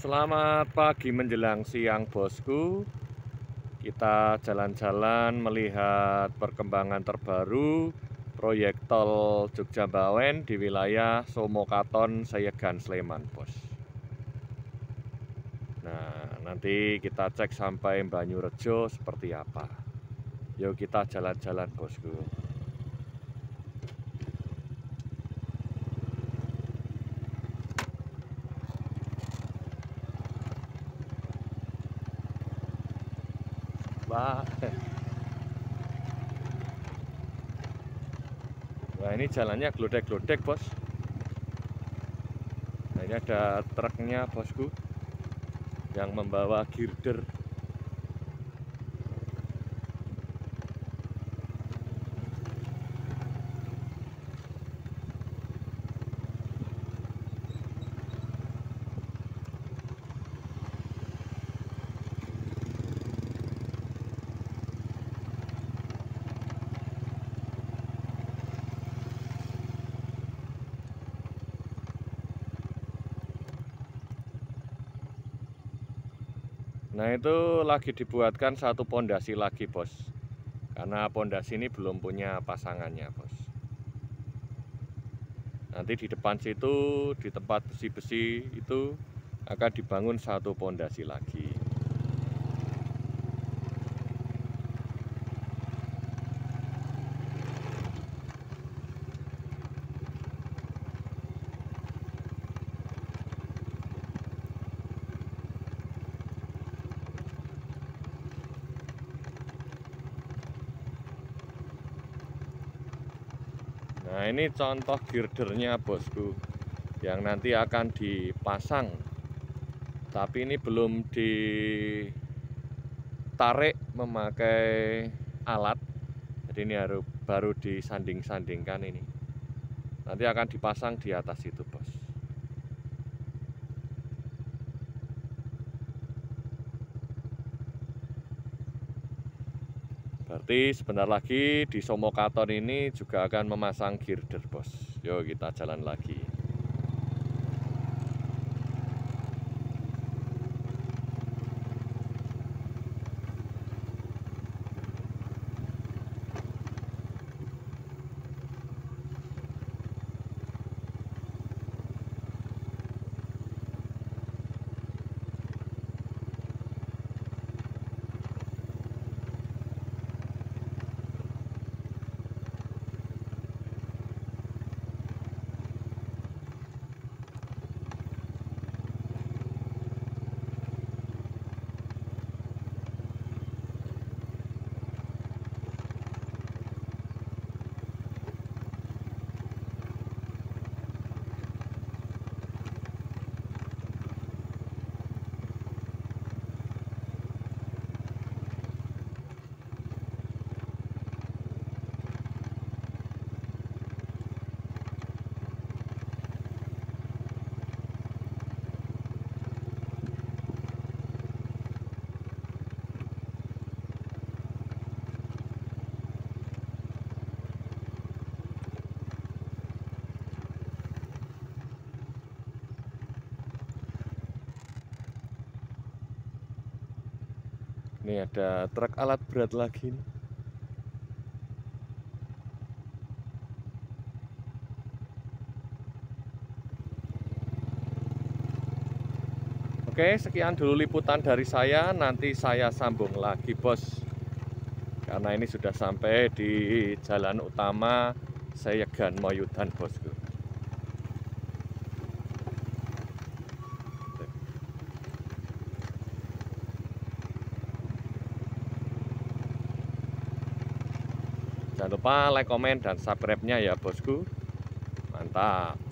Selamat pagi menjelang siang bosku Kita jalan-jalan melihat perkembangan terbaru Proyek tol Jogja Bawen di wilayah Somokaton, Sayegan Sleman bos Nah nanti kita cek sampai Banyurejo seperti apa Yuk kita jalan-jalan bosku Pak. Nah ini jalannya glodek-glodek bos. Nah ini ada truknya bosku yang membawa girder Nah itu lagi dibuatkan satu pondasi lagi bos Karena pondasi ini belum punya pasangannya bos Nanti di depan situ di tempat besi-besi itu akan dibangun satu pondasi lagi Nah ini contoh girdernya bosku yang nanti akan dipasang tapi ini belum ditarik memakai alat jadi ini baru, baru disanding-sandingkan ini nanti akan dipasang di atas itu bos Berarti sebentar lagi di Somokaton ini juga akan memasang girder bos. Yuk kita jalan lagi. Ini ada truk alat berat lagi Oke, sekian dulu liputan dari saya. Nanti saya sambung lagi, Bos. Karena ini sudah sampai di jalan utama Seyegan Moyudan, Bosku. Jangan lupa like, komen, dan subscribe-nya ya bosku. Mantap.